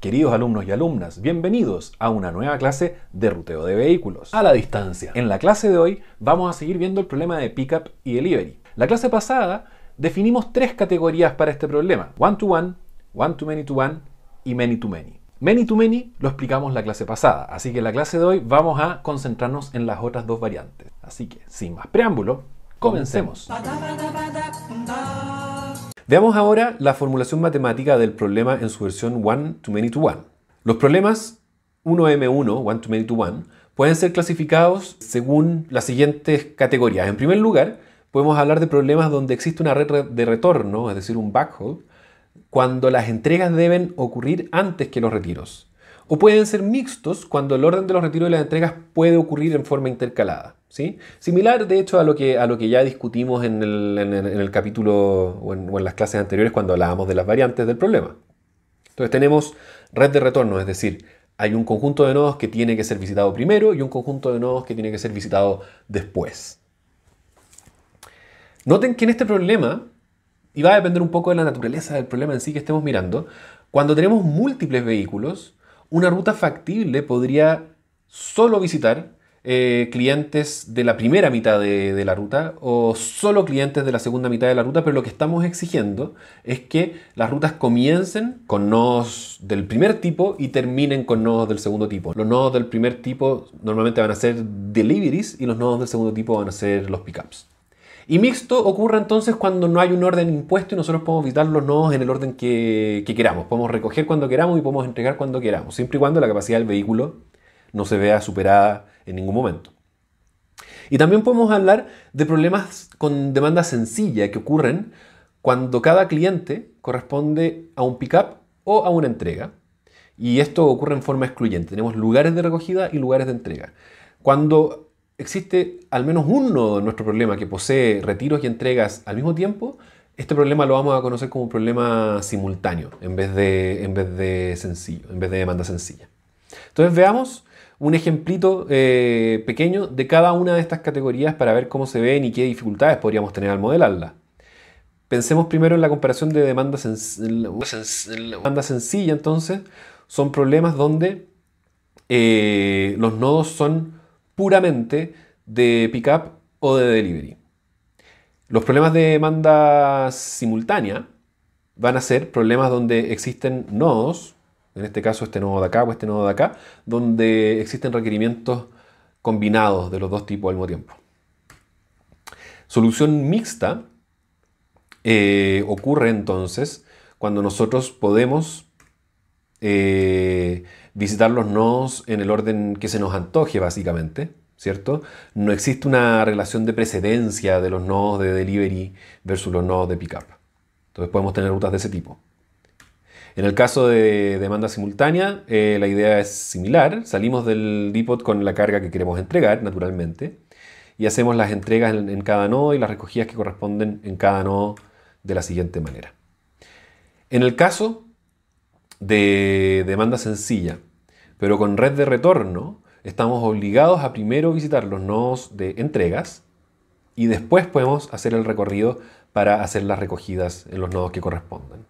Queridos alumnos y alumnas, bienvenidos a una nueva clase de ruteo de vehículos a la distancia. En la clase de hoy vamos a seguir viendo el problema de pickup y delivery. La clase pasada definimos tres categorías para este problema: one to one, one to many to one y many to many. Many to many lo explicamos la clase pasada, así que en la clase de hoy vamos a concentrarnos en las otras dos variantes. Así que, sin más preámbulo, comencemos. Veamos ahora la formulación matemática del problema en su versión one to many to one. Los problemas 1M1, one to many to one, pueden ser clasificados según las siguientes categorías. En primer lugar, podemos hablar de problemas donde existe una red de retorno, es decir, un backhaul, cuando las entregas deben ocurrir antes que los retiros o pueden ser mixtos cuando el orden de los retiros y las entregas puede ocurrir en forma intercalada. ¿sí? Similar, de hecho, a lo que, a lo que ya discutimos en el, capítulo o en, o en las clases anteriores cuando hablábamos de las variantes del problema. Entonces tenemos red de retorno, es decir, hay un conjunto de nodos que tiene que ser visitado primero y un conjunto de nodos que tiene que ser visitado después. Noten que en este problema, y va a depender un poco de la naturaleza del problema en sí que estemos mirando, cuando tenemos múltiples vehículos, una ruta factible podría solo visitar eh, clientes de la primera mitad de, de, la ruta o solo clientes de la segunda mitad de la ruta, pero lo que estamos exigiendo es que las rutas comiencen con nodos del primer tipo y terminen con nodos del segundo tipo. Los nodos del primer tipo normalmente van a ser deliveries y los nodos del segundo tipo van a ser los pickups. Y mixto ocurre entonces cuando no hay un orden impuesto y nosotros podemos visitar los nodos en el orden que, queramos. Podemos recoger cuando queramos y podemos entregar cuando queramos, siempre y cuando la capacidad del vehículo no se vea superada en ningún momento. Y también podemos hablar de problemas con demanda sencilla que ocurren cuando cada cliente corresponde a un pickup o a una entrega. Y esto ocurre en forma excluyente. Tenemos lugares de recogida y lugares de entrega. Cuando existe al menos un nodo en nuestro problema que posee retiros y entregas al mismo tiempo, este problema lo vamos a conocer como un problema simultáneo en vez de, en vez de sencillo, en vez de demanda sencilla. Entonces veamos un ejemplito eh, pequeño de cada una de estas categorías para ver cómo se ven y qué dificultades podríamos tener al modelarla. Pensemos primero en la comparación de demanda, demanda sencilla, entonces, son problemas donde eh, los nodos son puramente de pickup o de delivery. Los problemas de demanda simultánea van a ser problemas donde existen nodos, en este caso este nodo de acá o este nodo de acá, donde existen requerimientos combinados de los dos tipos al mismo tiempo. Solución mixta eh, ocurre entonces cuando nosotros podemos eh, visitar los nodos en el orden que se nos antoje, básicamente, ¿cierto? No existe una relación de precedencia de los nodos de delivery versus los nodos de pickup. Entonces podemos tener rutas de ese tipo. En el caso de demanda simultánea, eh, la idea es similar. Salimos del depot con la carga que queremos entregar, naturalmente, y hacemos las entregas en cada nodo y las recogidas que corresponden en cada nodo de la siguiente manera. En el caso de demanda sencilla, pero con red de retorno estamos obligados a primero visitar los nodos de entregas y después podemos hacer el recorrido para hacer las recogidas en los nodos que corresponden.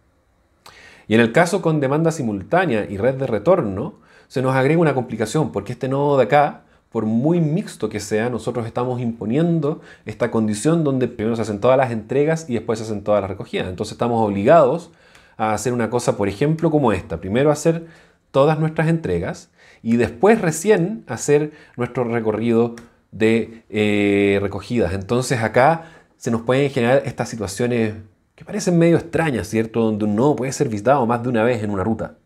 Y en el caso con demanda simultánea y red de retorno, se nos agrega una complicación porque este nodo de acá, por muy mixto que sea, nosotros estamos imponiendo esta condición donde primero se hacen todas las entregas y después se hacen todas las recogidas. Entonces estamos obligados a hacer una cosa, por ejemplo, como esta. Primero hacer todas nuestras entregas y después recién hacer nuestro recorrido de eh, recogidas. Entonces acá se nos pueden generar estas situaciones que parecen medio extrañas, ¿cierto? Donde un nodo puede ser visitado más de una vez en una ruta.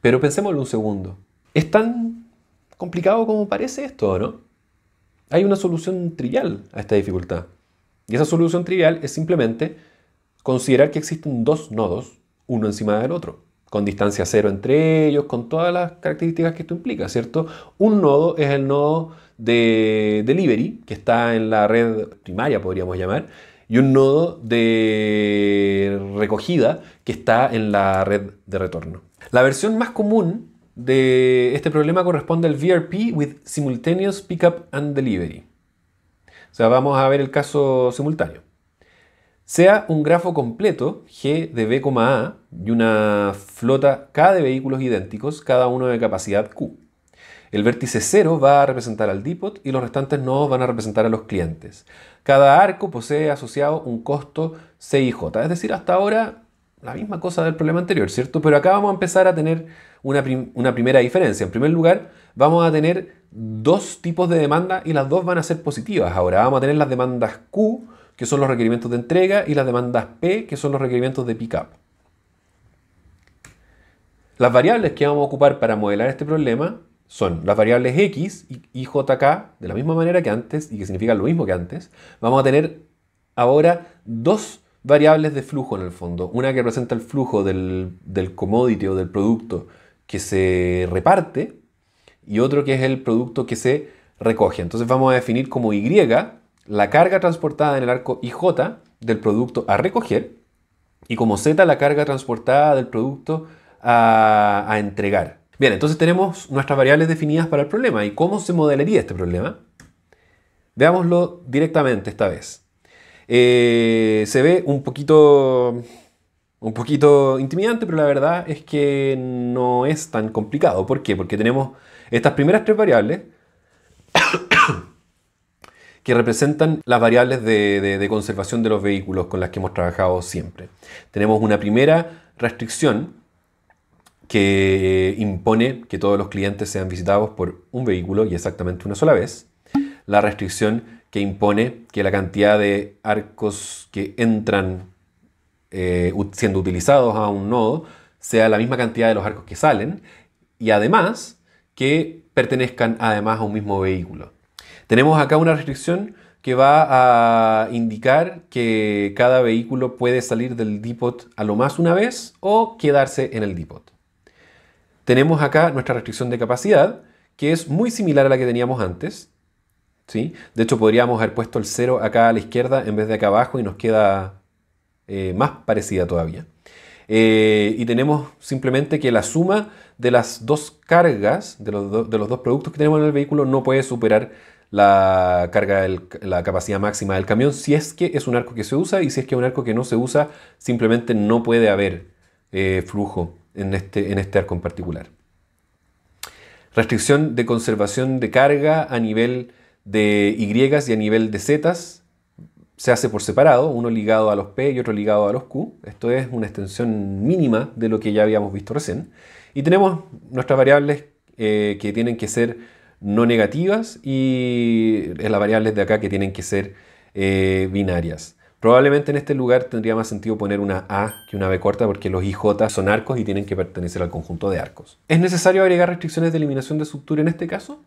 Pero pensémoslo un segundo. ¿Es tan complicado como parece esto, no? Hay una solución trivial a esta dificultad. Y esa solución trivial es simplemente considerar que existen dos nodos, uno encima del otro, con distancia cero entre ellos, con todas las características que esto implica, ¿cierto? Un nodo es el nodo de delivery, que está en la red primaria, podríamos llamar, y un nodo de recogida, que está en la red de retorno. La versión más común de este problema corresponde al VRP with Simultaneous Pickup and Delivery. O sea, vamos a ver el caso simultáneo sea un grafo completo, G de B, A, y una flota K de vehículos idénticos, cada uno de capacidad Q. El vértice 0 va a representar al depot y los restantes nodos van a representar a los clientes. Cada arco posee asociado un costo CIJ, es decir, hasta ahora la misma cosa del problema anterior, ¿cierto? Pero acá vamos a empezar a tener una, una primera diferencia. En primer lugar, vamos a tener dos tipos de demanda y las dos van a ser positivas. Ahora vamos a tener las demandas Q que son los requerimientos de entrega, y las demandas P, que son los requerimientos de pick up. Las variables que vamos a ocupar para modelar este problema son las variables x y jk, de la misma manera que antes y que significan lo mismo que antes. Vamos a tener ahora dos variables de flujo en el fondo. Una que representa el flujo del, del commodity o del producto que se reparte y otro que es el producto que se recoge. Entonces vamos a definir como y la carga transportada en el arco IJ del producto a recoger y como Z la carga transportada del producto a, entregar. Bien, entonces tenemos nuestras variables definidas para el problema. ¿Y cómo se modelaría este problema? Veámoslo directamente esta vez. Eh, se ve un poquito, un poquito intimidante, pero la verdad es que no es tan complicado. ¿Por qué? Porque tenemos estas primeras tres variables que representan las variables de, conservación de los vehículos con las que hemos trabajado siempre. Tenemos una primera restricción que impone que todos los clientes sean visitados por un vehículo y exactamente una sola vez. La restricción que impone que la cantidad de arcos que entran eh, siendo utilizados a un nodo sea la misma cantidad de los arcos que salen y además que pertenezcan además a un mismo vehículo. Tenemos acá una restricción que va a indicar que cada vehículo puede salir del depot a lo más una vez o quedarse en el depot. Tenemos acá nuestra restricción de capacidad, que es muy similar a la que teníamos antes. ¿sí? De hecho, podríamos haber puesto el 0 acá a la izquierda en vez de acá abajo y nos queda eh, más parecida todavía. Eh, y tenemos simplemente que la suma de las dos cargas, de los, de los dos productos que tenemos en el vehículo, no puede superar la carga, la capacidad máxima del camión, si es que es un arco que se usa y si es que es un arco que no se usa, simplemente no puede haber eh, flujo en este, en este arco en particular. Restricción de conservación de carga a nivel de Y y a nivel de Z se hace por separado, uno ligado a los P y otro ligado a los Q. Esto es una extensión mínima de lo que ya habíamos visto recién. Y tenemos nuestras variables eh, que tienen que ser no negativas y las variables de acá que tienen que ser eh, binarias. Probablemente en este lugar tendría más sentido poner una A que una B corta porque los IJ son arcos y tienen que pertenecer al conjunto de arcos. ¿Es necesario agregar restricciones de eliminación de estructura en este caso?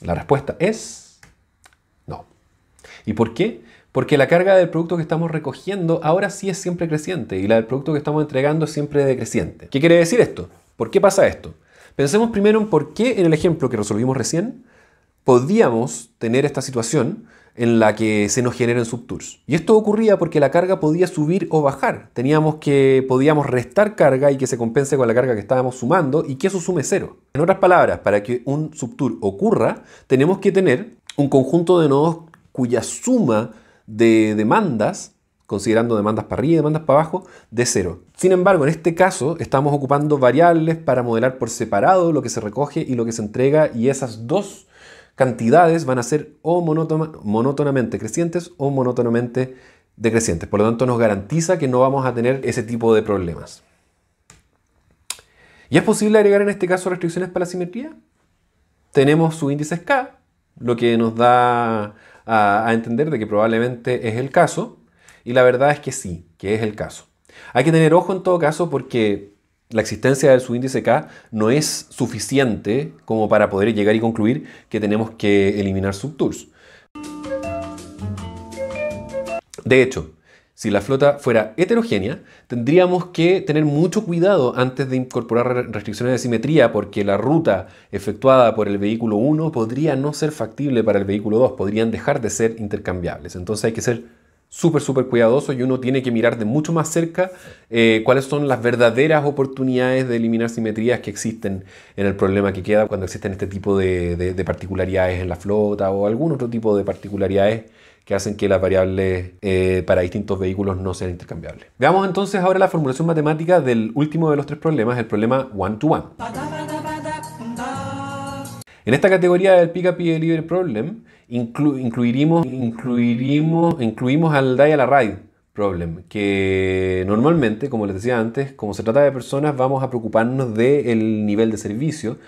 La respuesta es no. ¿Y por qué? Porque la carga del producto que estamos recogiendo ahora sí es siempre creciente y la del producto que estamos entregando siempre decreciente. ¿Qué quiere decir esto? ¿Por qué pasa esto? Pensemos primero en por qué en el ejemplo que resolvimos recién podíamos tener esta situación en la que se nos generan subtours. Y esto ocurría porque la carga podía subir o bajar. Teníamos que podíamos restar carga y que se compense con la carga que estábamos sumando y que eso sume cero. En otras palabras, para que un subtour ocurra, tenemos que tener un conjunto de nodos cuya suma de demandas considerando demandas para arriba y demandas para abajo, de cero. Sin embargo, en este caso estamos ocupando variables para modelar por separado lo que se recoge y lo que se entrega y esas dos cantidades van a ser o monótonamente crecientes o monótonamente decrecientes. Por lo tanto, nos garantiza que no vamos a tener ese tipo de problemas. ¿Y es posible agregar en este caso restricciones para la simetría? Tenemos su índice K, lo que nos da a, a entender de que probablemente es el caso. Y la verdad es que sí, que es el caso. Hay que tener ojo en todo caso porque la existencia del subíndice K no es suficiente como para poder llegar y concluir que tenemos que eliminar subtours. De hecho, si la flota fuera heterogénea, tendríamos que tener mucho cuidado antes de incorporar restricciones de simetría porque la ruta efectuada por el vehículo 1 podría no ser factible para el vehículo 2, podrían dejar de ser intercambiables. Entonces hay que ser súper, súper cuidadoso y uno tiene que mirar de mucho más cerca eh, cuáles son las verdaderas oportunidades de eliminar simetrías que existen en el problema que queda cuando existen este tipo de, particularidades en la flota o algún otro tipo de particularidades que hacen que las variables eh, para distintos vehículos no sean intercambiables. Veamos entonces ahora la formulación matemática del último de los tres problemas, el problema one-to-one. En esta categoría del y Delivery Problem, Incluimos al incluimos al Ride Problem, que normalmente, como les decía antes, como se trata de personas, vamos a preocuparnos del nivel de servicio.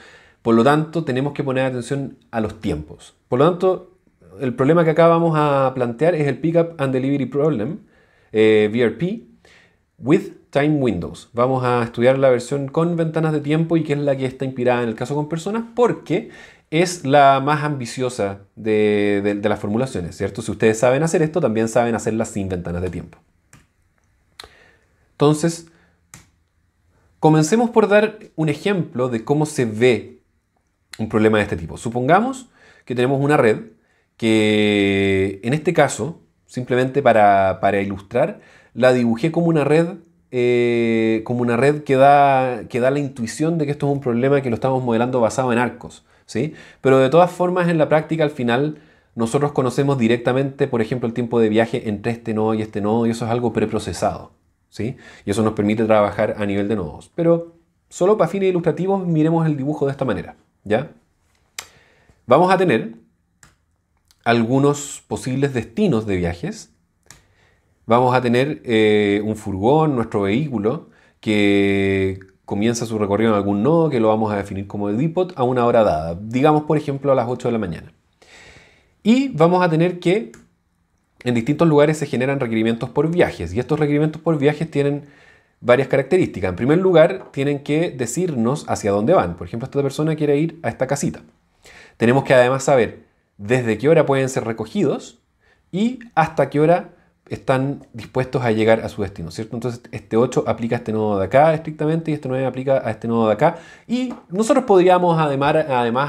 Por lo tanto, tenemos que poner atención a los tiempos. Por lo tanto, el problema que acá vamos a plantear es el Pickup and Delivery Problem, eh, VRP, with Time Windows. Vamos a estudiar la versión con ventanas de tiempo y que es la que está inspirada en el caso con personas, porque es la más ambiciosa de, las formulaciones, ¿cierto? Si ustedes saben hacer esto, también saben hacerlas sin ventanas de tiempo. Entonces, comencemos por dar un ejemplo de cómo se ve un problema de este tipo. Supongamos que tenemos una red que, en este caso, simplemente para, ilustrar, la dibujé como una red eh, como una red que da, que da la intuición de que esto es un problema que lo estamos modelando basado en arcos. Pero de todas formas, en la práctica, al final, nosotros conocemos directamente, por ejemplo, el tiempo de viaje entre este nodo y este nodo, y eso es algo preprocesado, ¿sí? Y eso nos permite trabajar a nivel de nodos. Pero solo para fines ilustrativos, miremos el dibujo de esta manera, ¿ya? Vamos a tener algunos posibles destinos de viajes. Vamos a tener eh, un furgón, nuestro vehículo, que comienza su recorrido en algún nodo que lo vamos a definir como depot a una hora dada, digamos por ejemplo a las 8 de la mañana. Y vamos a tener que en distintos lugares se generan requerimientos por viajes y estos requerimientos por viajes tienen varias características. En primer lugar, tienen que decirnos hacia dónde van. Por ejemplo, esta persona quiere ir a esta casita. Tenemos que además saber desde qué hora pueden ser recogidos y hasta qué hora están dispuestos a llegar a su destino, ¿cierto? Entonces, este 8 aplica a este nodo de acá estrictamente y este 9 aplica a este nodo de acá. Y nosotros podríamos además,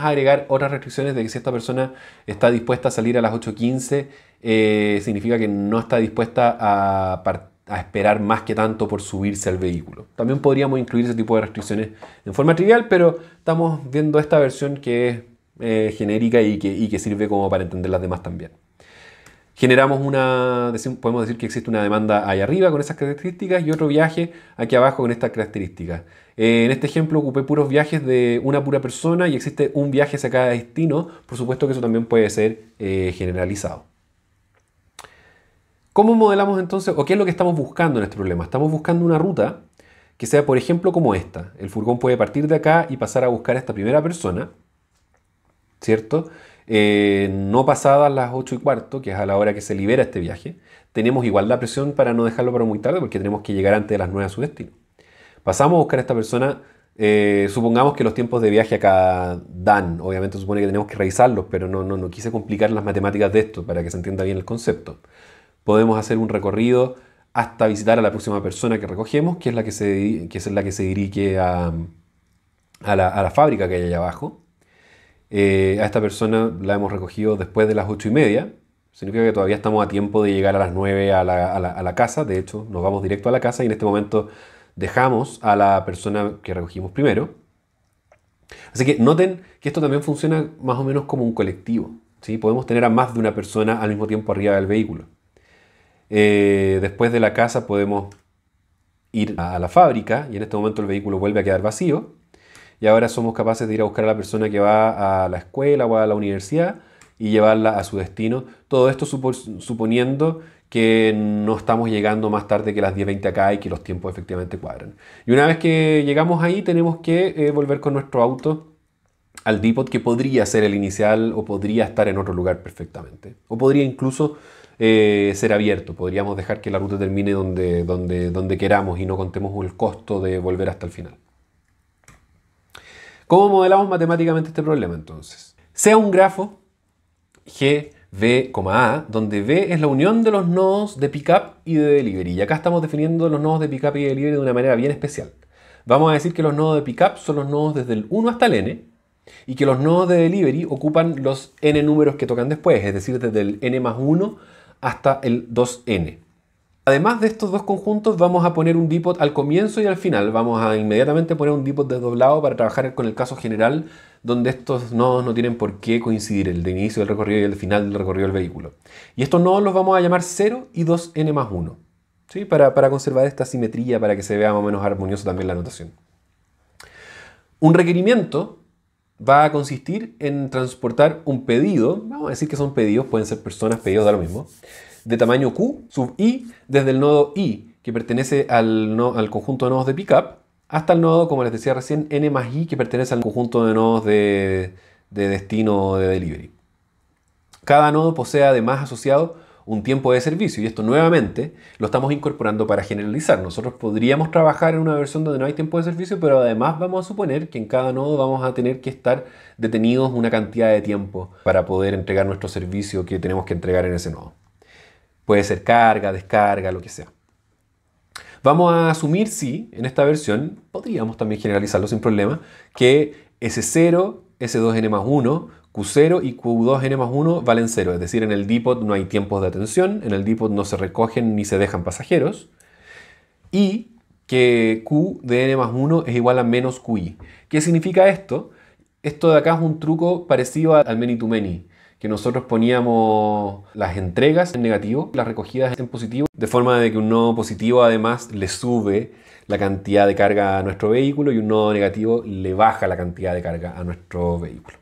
agregar otras restricciones de que si esta persona está dispuesta a salir a las 8.15, eh, significa que no está dispuesta a, esperar más que tanto por subirse al vehículo. También podríamos incluir ese tipo de restricciones en forma trivial, pero estamos viendo esta versión que es eh, genérica y que sirve como para entender las demás también generamos una, podemos decir que existe una demanda ahí arriba con esas características y otro viaje aquí abajo con estas características. Eh, en este ejemplo ocupé puros viajes de una pura persona y existe un viaje hacia cada destino, por supuesto que eso también puede ser eh, generalizado. ¿Cómo modelamos entonces o qué es lo que estamos buscando en este problema? Estamos buscando una ruta que sea, por ejemplo, como esta. El furgón puede partir de acá y pasar a buscar a esta primera persona, ¿cierto? Eh, no pasadas las 8 y cuarto, que es a la hora que se libera este viaje, tenemos igual la presión para no dejarlo para muy tarde porque tenemos que llegar antes de las 9 a su destino. Pasamos a buscar a esta persona, eh, supongamos que los tiempos de viaje acá dan, obviamente supone que tenemos que revisarlos, pero no, no, quise complicar las matemáticas de esto para que se entienda bien el concepto. Podemos hacer un recorrido hasta visitar a la próxima persona que recogemos, que es la que se, es la que se dirige a, la, a la fábrica que hay allá abajo. Eh, a esta persona la hemos recogido después de las 8 y media. Significa que todavía estamos a tiempo de llegar a las 9 a la, casa. De hecho, nos vamos directo a la casa y en este momento dejamos a la persona que recogimos primero. Así que noten que esto también funciona más o menos como un colectivo. ¿sí? Podemos tener a más de una persona al mismo tiempo arriba del vehículo. Eh, después de la casa podemos ir a la fábrica y en este momento el vehículo vuelve a quedar vacío y ahora somos capaces de ir a buscar a la persona que va a la escuela o a la universidad y llevarla a su destino. Todo esto suponiendo que no estamos llegando más tarde que las 10.20 acá y que los tiempos efectivamente cuadran. Y una vez que llegamos ahí tenemos que eh, volver con nuestro auto al depot que podría ser el inicial o podría estar en otro lugar perfectamente. O podría incluso eh, ser abierto. Podríamos dejar que la ruta termine donde, donde, donde queramos y no contemos el costo de volver hasta el final. ¿Cómo modelamos matemáticamente este problema entonces? Sea un grafo G, v, A, donde V es la unión de los nodos de pickup y de delivery. Y acá estamos definiendo los nodos de pickup y de delivery de una manera bien especial. Vamos a decir que los nodos de pickup son los nodos desde el 1 hasta el n y que los nodos de delivery ocupan los n números que tocan después, es decir, desde el n más 1 hasta el 2n. Además de estos dos conjuntos vamos a poner un dipot al comienzo y al final. Vamos a inmediatamente poner un dipot desdoblado para trabajar con el caso general donde estos nodos no tienen por qué coincidir, el de inicio del recorrido y el final del recorrido del vehículo. Y estos nodos los vamos a llamar 0 y 2n más 1, ¿sí? para, conservar esta simetría, para que se vea más o menos armonioso también la notación. Un requerimiento va a consistir en transportar un pedido, vamos a decir que son pedidos, pueden ser personas, pedidos, da lo mismo, de tamaño Q sub i desde el nodo i, que pertenece al, conjunto de nodos de pickup, hasta el nodo, como les decía recién, n más i, que pertenece al conjunto de nodos de, de destino de delivery. Cada nodo posee además asociado un tiempo de servicio. Y esto nuevamente lo estamos incorporando para generalizar. Nosotros podríamos trabajar en una versión donde no hay tiempo de servicio, pero además vamos a suponer que en cada nodo vamos a tener que estar detenidos una cantidad de tiempo para poder entregar nuestro servicio que tenemos que entregar en ese nodo. Puede ser carga, descarga, lo que sea. Vamos a asumir, sí, en esta versión, podríamos también generalizarlo sin problema, que S0, S2N más 1 Q0 y Q2N más 1 valen 0, es decir, en el depot no hay tiempos de atención, en el depot no se recogen ni se dejan pasajeros, y que Q de N más 1 es igual a menos QI. ¿Qué significa esto? Esto de acá es un truco parecido al many to many, que nosotros poníamos las entregas en negativo, las recogidas en positivo, de forma de que un nodo positivo además le sube la cantidad de carga a nuestro vehículo y un nodo negativo le baja la cantidad de carga a nuestro vehículo.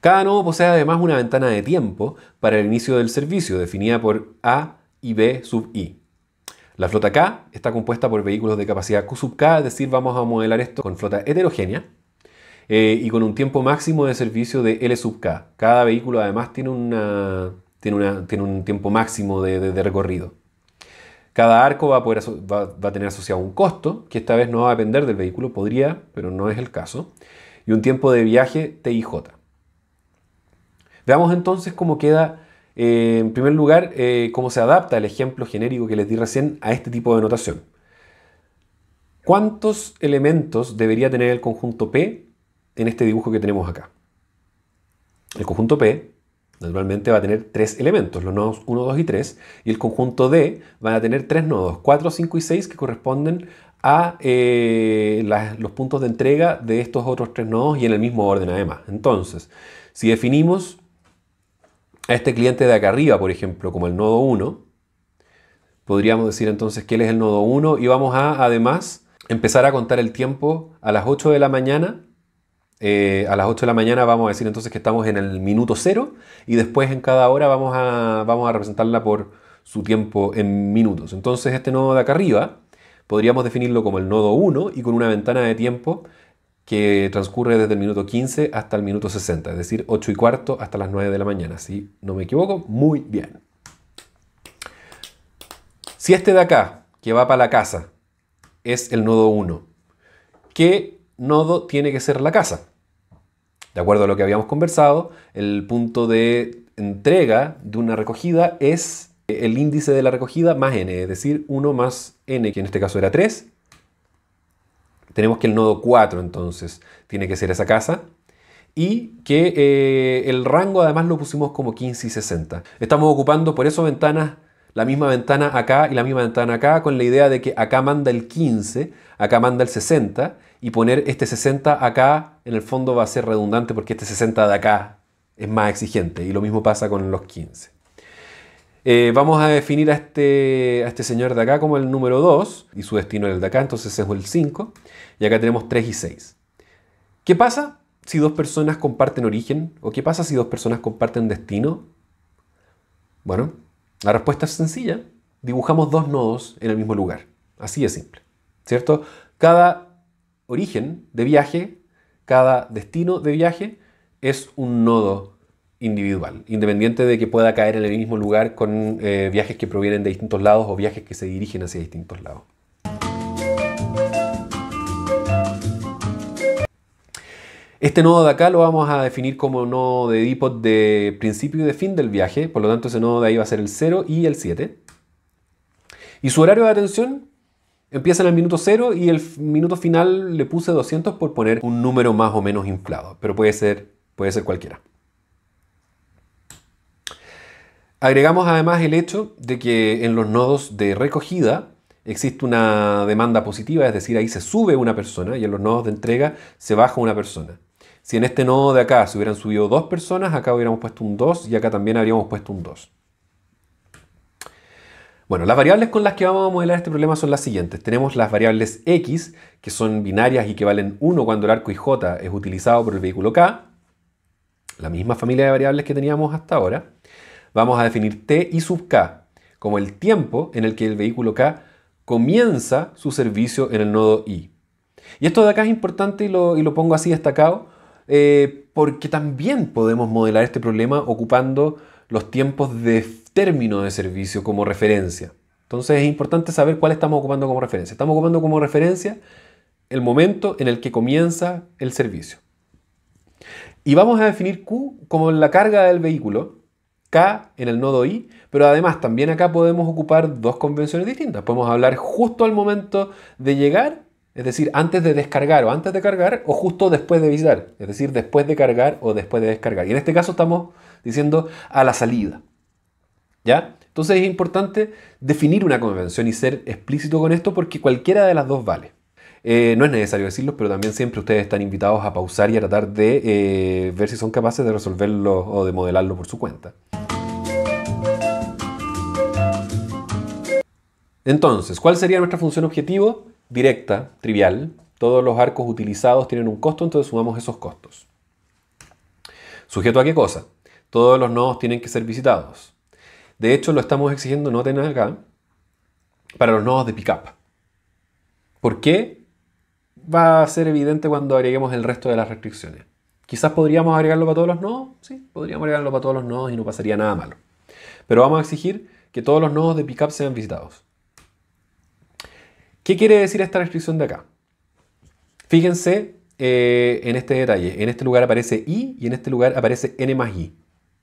Cada nodo posee además una ventana de tiempo para el inicio del servicio, definida por A y B sub I. La flota K está compuesta por vehículos de capacidad Q sub K, es decir, vamos a modelar esto con flota heterogénea eh, y con un tiempo máximo de servicio de L sub K. Cada vehículo además tiene, tiene, una, tiene un tiempo máximo de, recorrido. Cada arco va a, va, va a, tener asociado un costo, que esta vez no va a depender del vehículo, podría, pero no es el caso, y un tiempo de viaje TIJ. Veamos entonces cómo queda, eh, en primer lugar, eh, cómo se adapta el ejemplo genérico que les di recién a este tipo de notación. ¿Cuántos elementos debería tener el conjunto P en este dibujo que tenemos acá? El conjunto P, naturalmente, va a tener tres elementos, los nodos 1, 2 y 3, y el conjunto D van a tener tres nodos, 4, 5 y 6, que corresponden a eh, los puntos de entrega de estos otros tres nodos y en el mismo orden además. Entonces, si definimos a este cliente de acá arriba, por ejemplo, como el nodo 1, podríamos decir entonces que él es el nodo 1 y vamos a además empezar a contar el tiempo a las 8 de la mañana. Eh, a las 8 de la mañana vamos a decir entonces que estamos en el minuto 0 y después en cada hora vamos a, vamos a representarla por su tiempo en minutos. Entonces este nodo de acá arriba podríamos definirlo como el nodo 1 y con una ventana de tiempo que transcurre desde el minuto 15 hasta el minuto 60, es decir, 8 y cuarto hasta las 9 de la mañana, si no me equivoco, muy bien. Si este de acá, que va para la casa, es el nodo 1, ¿qué nodo tiene que ser la casa? De acuerdo a lo que habíamos conversado, el punto de entrega de una recogida es el índice de la recogida más n, es decir, 1 más n, que en este caso era 3, tenemos que el nodo 4 entonces tiene que ser esa casa y que eh, el rango además lo pusimos como 15 y 60. Estamos ocupando por eso ventanas, la misma ventana acá y la misma ventana acá, con la idea de que acá manda el 15, acá manda el 60, y poner este 60 acá en el fondo va a ser redundante porque este 60 de acá es más exigente, y lo mismo pasa con los 15. Eh, vamos a definir a este, este señor de acá como el número 2 y su destino es el de acá, entonces es el 5 y acá tenemos 3 y 6. ¿Qué pasa si dos personas comparten origen o qué pasa si dos personas comparten destino? Bueno, la respuesta es sencilla. Dibujamos dos nodos en el mismo lugar. Así de simple. ¿Cierto? Cada origen de viaje, cada destino de viaje es un nodo individual, independiente de que pueda caer en el mismo lugar con eh, viajes que provienen de distintos lados o viajes que se dirigen hacia distintos lados. Este nodo de acá lo vamos a definir como nodo de dipot de principio y de fin del viaje, por lo tanto ese nodo de ahí va a ser el 0 y el 7. Y su horario de atención empieza en el minuto 0 y el minuto final le puse 200 por poner un número más o menos inflado, pero puede ser, puede ser cualquiera. Agregamos además el hecho de que en los nodos de recogida existe una demanda positiva, es decir, ahí se sube una persona y en los nodos de entrega se baja una persona. Si en este nodo de acá se hubieran subido dos personas, acá hubiéramos puesto un 2 y acá también habríamos puesto un 2. Bueno, las variables con las que vamos a modelar este problema son las siguientes. Tenemos las variables x, que son binarias y que valen 1 cuando el arco j es utilizado por el vehículo k, la misma familia de variables que teníamos hasta ahora vamos a definir T y sub K como el tiempo en el que el vehículo K comienza su servicio en el nodo I. Y esto de acá es importante y lo, pongo así destacado eh, porque también podemos modelar este problema ocupando los tiempos de término de servicio como referencia. Entonces es importante saber cuál estamos ocupando como referencia. Estamos ocupando como referencia el momento en el que comienza el servicio. Y vamos a definir Q como la carga del vehículo K en el nodo I, pero además también acá podemos ocupar dos convenciones distintas. Podemos hablar justo al momento de llegar, es decir, antes de descargar o antes de cargar, o justo después de visitar, es decir, después de cargar o después de descargar. Y en este caso estamos diciendo a la salida. ¿Ya? Entonces es importante definir una convención y ser explícito con esto porque cualquiera de las dos vale. Eh, no es necesario decirlo, pero también siempre ustedes están invitados a pausar y a tratar de eh, ver si son capaces de resolverlo o de modelarlo por su cuenta. Entonces, ¿cuál sería nuestra función objetivo? Directa, trivial. Todos los arcos utilizados tienen un costo, entonces sumamos esos costos. ¿Sujeto a qué cosa? Todos los nodos tienen que ser visitados. De hecho, lo estamos exigiendo, noten acá, para los nodos de pickup. ¿Por qué? Va a ser evidente cuando agreguemos el resto de las restricciones. Quizás podríamos agregarlo para todos los nodos, sí, podríamos agregarlo para todos los nodos y no pasaría nada malo. Pero vamos a exigir que todos los nodos de pickup sean visitados. ¿Qué quiere decir esta restricción de acá? Fíjense eh, en este detalle. En este lugar aparece i y en este lugar aparece n más i.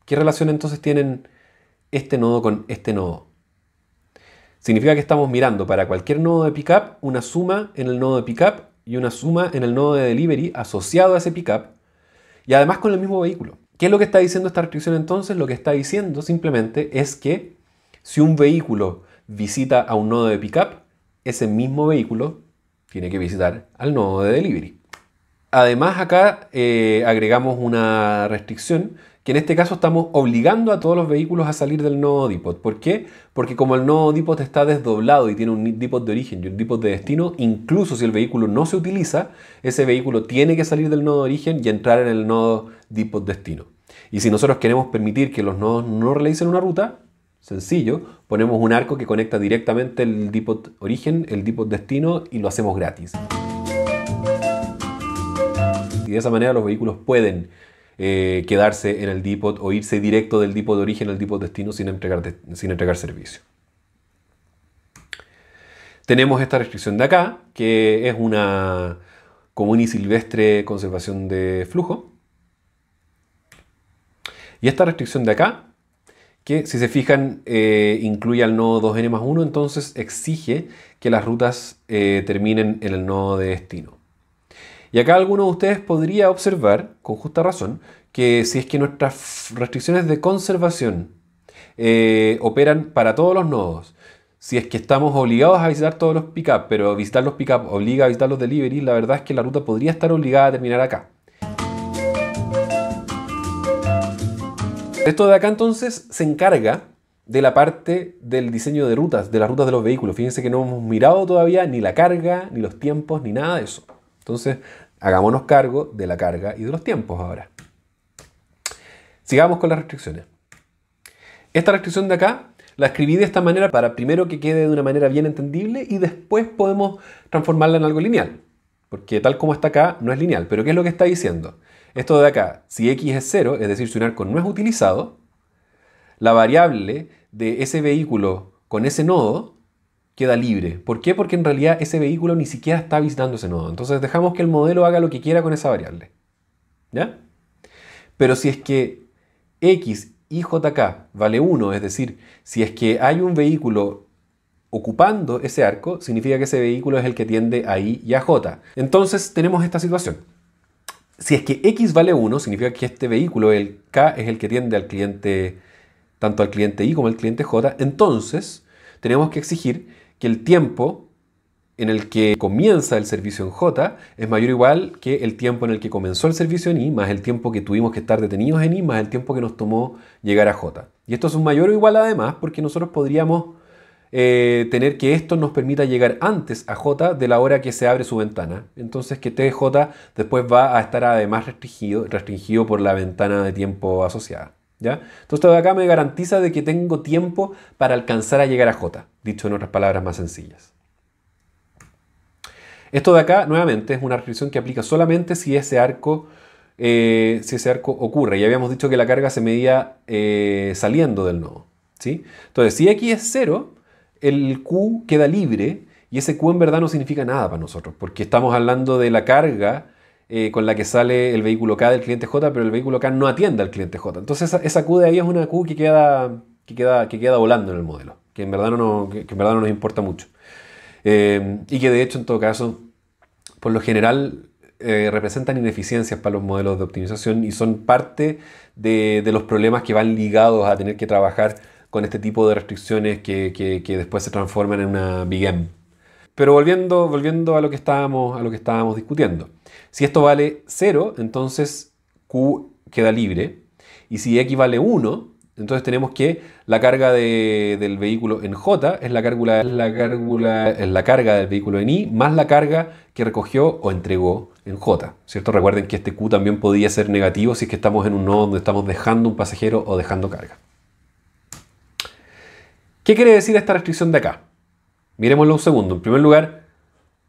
¿Qué relación entonces tienen este nodo con este nodo? Significa que estamos mirando para cualquier nodo de pickup una suma en el nodo de pickup y una suma en el nodo de delivery asociado a ese pickup y además con el mismo vehículo. ¿Qué es lo que está diciendo esta restricción entonces? Lo que está diciendo simplemente es que si un vehículo visita a un nodo de pickup, ese mismo vehículo tiene que visitar al nodo de delivery. Además, acá eh, agregamos una restricción que en este caso estamos obligando a todos los vehículos a salir del nodo depot. ¿Por qué? Porque como el nodo depot está desdoblado y tiene un depot de origen y un depot de destino, incluso si el vehículo no se utiliza, ese vehículo tiene que salir del nodo de origen y entrar en el nodo depot destino. Y si nosotros queremos permitir que los nodos no realicen una ruta, sencillo, ponemos un arco que conecta directamente el depot origen, el depot destino y lo hacemos gratis. Y de esa manera los vehículos pueden eh, quedarse en el depot o irse directo del depot de origen al depot destino sin entregar, sin entregar servicio. Tenemos esta restricción de acá, que es una común y silvestre conservación de flujo. Y esta restricción de acá que si se fijan eh, incluye al nodo 2n más 1, entonces exige que las rutas eh, terminen en el nodo de destino. Y acá alguno de ustedes podría observar, con justa razón, que si es que nuestras restricciones de conservación eh, operan para todos los nodos, si es que estamos obligados a visitar todos los pickups, pero visitar los pickups obliga a visitar los deliveries, la verdad es que la ruta podría estar obligada a terminar acá. Esto de acá entonces se encarga de la parte del diseño de rutas, de las rutas de los vehículos. Fíjense que no hemos mirado todavía ni la carga, ni los tiempos, ni nada de eso. Entonces, hagámonos cargo de la carga y de los tiempos ahora. Sigamos con las restricciones. Esta restricción de acá la escribí de esta manera para primero que quede de una manera bien entendible y después podemos transformarla en algo lineal. Porque tal como está acá, no es lineal. Pero ¿qué es lo que está diciendo? Esto de acá, si x es 0, es decir, si un arco no es utilizado, la variable de ese vehículo con ese nodo queda libre. ¿Por qué? Porque en realidad ese vehículo ni siquiera está visitando ese nodo. Entonces dejamos que el modelo haga lo que quiera con esa variable. ¿Ya? Pero si es que x y jk vale 1, es decir, si es que hay un vehículo ocupando ese arco, significa que ese vehículo es el que tiende a i y a j. Entonces tenemos esta situación si es que X vale 1, significa que este vehículo, el K, es el que tiende al cliente, tanto al cliente Y como al cliente J, entonces tenemos que exigir que el tiempo en el que comienza el servicio en J es mayor o igual que el tiempo en el que comenzó el servicio en I, más el tiempo que tuvimos que estar detenidos en I, más el tiempo que nos tomó llegar a J. Y esto es un mayor o igual además porque nosotros podríamos eh, tener que esto nos permita llegar antes a J de la hora que se abre su ventana. Entonces que TJ después va a estar además restringido, restringido por la ventana de tiempo asociada. ¿ya? de acá me garantiza de que tengo tiempo para alcanzar a llegar a J, dicho en otras palabras más sencillas. Esto de acá, nuevamente, es una restricción que aplica solamente si ese arco, eh, si ese arco ocurre. Ya habíamos dicho que la carga se medía eh, saliendo del nodo. ¿sí? Entonces, si x es 0, el Q queda libre y ese Q en verdad no significa nada para nosotros, porque estamos hablando de la carga eh, con la que sale el vehículo K del cliente J, pero el vehículo K no atiende al cliente J. Entonces esa, Q de ahí es una Q que queda, que queda, que queda volando en el modelo, que en verdad no, nos, en verdad no nos importa mucho. Eh, y que de hecho en todo caso, por lo general, eh, representan ineficiencias para los modelos de optimización y son parte de, de los problemas que van ligados a tener que trabajar con este tipo de restricciones que, después se transforman en una Big M. Pero volviendo, volviendo a, lo que estábamos, a lo que estábamos discutiendo. Si esto vale 0, entonces Q queda libre. Y si X vale 1, entonces tenemos que la carga del vehículo en J es la, carga, la, carga, la carga del vehículo en I más la carga que recogió o entregó en J. ¿cierto? Recuerden que este Q también podía ser negativo si es que estamos en un nodo donde estamos dejando un pasajero o dejando carga. ¿Qué quiere decir esta restricción de acá? Miremoslo un segundo. En primer lugar,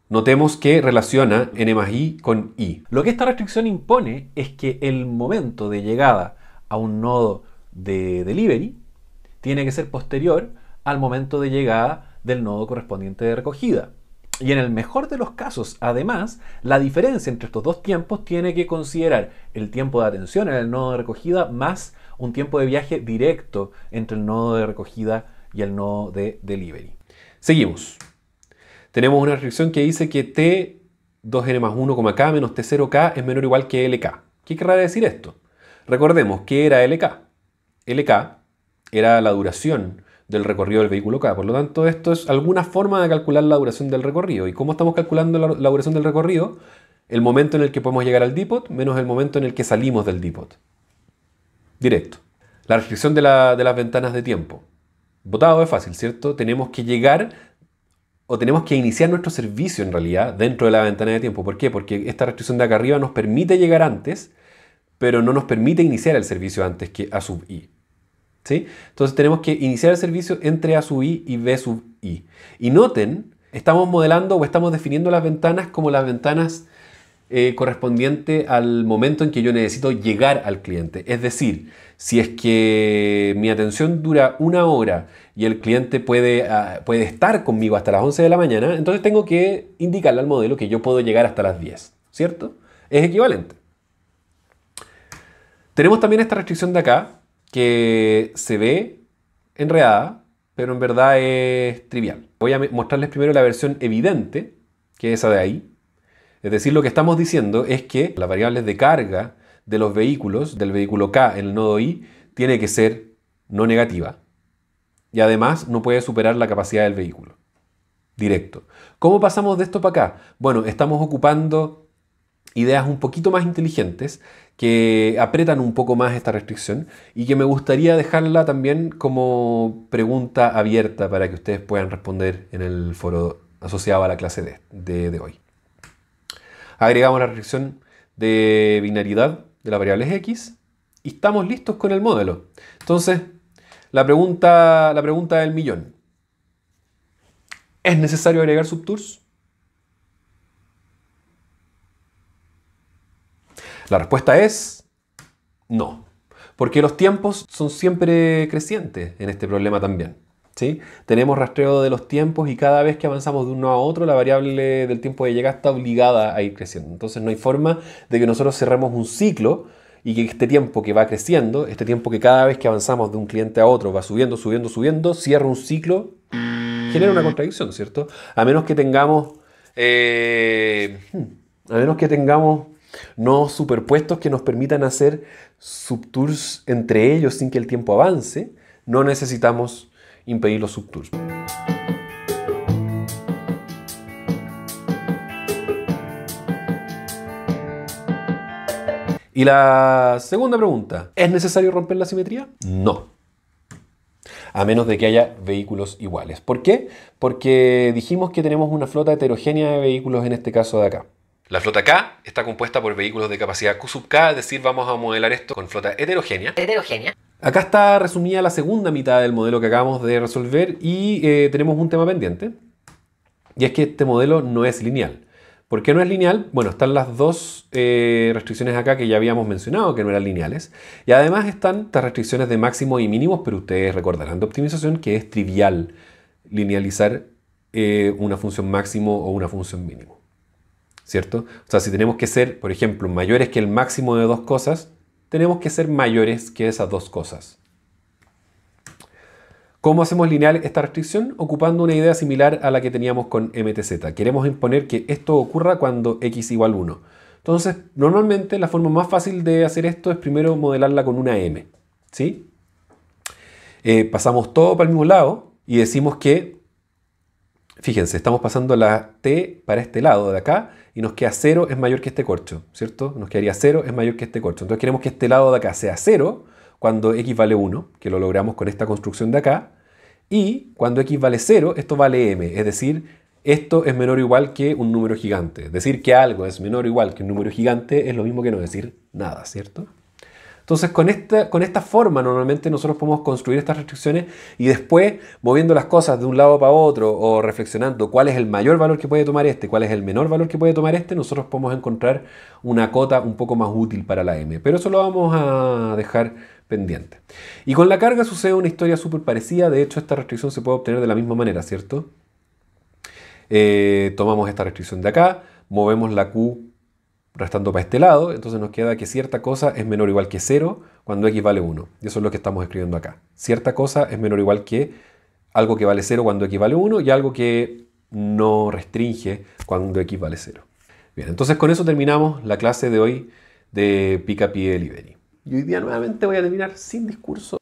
notemos que relaciona n más i con i. Lo que esta restricción impone es que el momento de llegada a un nodo de delivery tiene que ser posterior al momento de llegada del nodo correspondiente de recogida. Y en el mejor de los casos, además, la diferencia entre estos dos tiempos tiene que considerar el tiempo de atención en el nodo de recogida más un tiempo de viaje directo entre el nodo de recogida y el nodo de delivery. Seguimos. Tenemos una restricción que dice que T 2n más k menos T0k es menor o igual que LK. ¿Qué querrá decir esto? Recordemos que era LK. LK era la duración del recorrido del vehículo K. Por lo tanto, esto es alguna forma de calcular la duración del recorrido. ¿Y cómo estamos calculando la, duración del recorrido? El momento en el que podemos llegar al depot menos el momento en el que salimos del depot. Directo. La restricción de las ventanas de tiempo. Botado es fácil, ¿cierto? Tenemos que llegar o tenemos que iniciar nuestro servicio en realidad dentro de la ventana de tiempo. ¿Por qué? Porque esta restricción de acá arriba nos permite llegar antes, pero no nos permite iniciar el servicio antes que A sub i. ¿Sí? Entonces tenemos que iniciar el servicio entre A sub i y B sub i. Y noten, estamos modelando o estamos definiendo las ventanas como las ventanas eh, correspondiente al momento en que yo necesito llegar al cliente. Es decir, si es que mi atención dura una hora y el cliente puede, ah, puede estar conmigo hasta las 11 de la mañana, entonces tengo que indicarle al modelo que yo puedo llegar hasta las 10, ¿cierto? Es equivalente. Tenemos también esta restricción de acá que se ve enredada, pero en verdad es trivial. Voy a mostrarles primero la versión evidente, que es esa de ahí, es decir, lo que estamos diciendo es que las variables de carga de los vehículos, del vehículo K en el nodo I, tiene que ser no negativa. Y además no puede superar la capacidad del vehículo. Directo. ¿Cómo pasamos de esto para acá? Bueno, estamos ocupando ideas un poquito más inteligentes que apretan un poco más esta restricción y que me gustaría dejarla también como pregunta abierta para que ustedes puedan responder en el foro asociado a la clase de, de hoy agregamos la restricción de binaridad de las variables x y estamos listos con el modelo. Entonces, la pregunta, la pregunta del millón. ¿Es necesario agregar subtours? La respuesta es no, porque los tiempos son siempre crecientes en este problema también. Tenemos rastreo de los tiempos y cada vez que avanzamos de uno a otro, la variable del tiempo de llegada está obligada a ir creciendo. Entonces no hay forma de que nosotros cerremos un ciclo y que este tiempo que va creciendo, este tiempo que cada vez que avanzamos de un cliente a otro va subiendo, subiendo, subiendo, cierra un ciclo, genera una contradicción, ¿cierto? A menos que tengamos... Eh, hmm, a menos que tengamos no superpuestos que nos permitan hacer subtours entre ellos sin que el tiempo avance, no necesitamos impedir los subtours. Y la segunda pregunta, ¿es necesario romper la simetría? No. A menos de que haya vehículos iguales. ¿Por qué? Porque dijimos que tenemos una flota heterogénea de vehículos en este caso de acá. La flota K está compuesta por vehículos de capacidad Q sub K, es decir, vamos a modelar esto con flota heterogénea. Heterogénea. Acá está resumida la segunda mitad del modelo que acabamos de resolver y eh, tenemos un tema pendiente. Y es que este modelo no es lineal. ¿Por qué no es lineal? Bueno, están las dos eh, restricciones acá que ya habíamos mencionado que no eran lineales. Y además están las restricciones de máximo y mínimo, pero ustedes recordarán de optimización que es trivial linealizar eh, una función máximo o una función mínimo. ¿Cierto? O sea, si tenemos que ser, por ejemplo, mayores que el máximo de dos cosas, tenemos que ser mayores que esas dos cosas. ¿Cómo hacemos lineal esta restricción? Ocupando una idea similar a la que teníamos con MTZ. Queremos imponer que esto ocurra cuando x igual 1. Entonces, normalmente la forma más fácil de hacer esto es primero modelarla con una m. ¿sí? Eh, pasamos todo para el mismo lado y decimos que, fíjense, estamos pasando la t para este lado de acá y nos queda 0 es mayor que este corcho, ¿cierto? Nos quedaría 0 es mayor que este corcho. Entonces queremos que este lado de acá sea 0 cuando x vale 1, que lo logramos con esta construcción de acá, y cuando x vale 0, esto vale m, es decir, esto es menor o igual que un número gigante. Decir que algo es menor o igual que un número gigante es lo mismo que no decir nada, ¿cierto? Entonces, con esta, con esta forma normalmente nosotros podemos construir estas restricciones y después, moviendo las cosas de un lado para otro o reflexionando cuál es el mayor valor que puede tomar este, cuál es el menor valor que puede tomar este, nosotros podemos encontrar una cota un poco más útil para la M. Pero eso lo vamos a dejar pendiente. Y con la carga sucede una historia súper parecida. De hecho, esta restricción se puede obtener de la misma manera, ¿cierto? Eh, tomamos esta restricción de acá, movemos la Q restando para este lado, entonces nos queda que cierta cosa es menor o igual que 0 cuando x vale 1. Y eso es lo que estamos escribiendo acá. Cierta cosa es menor o igual que algo que vale 0 cuando x vale 1 y algo que no restringe cuando x vale 0. Bien, entonces con eso terminamos la clase de hoy de pica, pie, liberi. Y hoy día nuevamente voy a terminar sin discurso.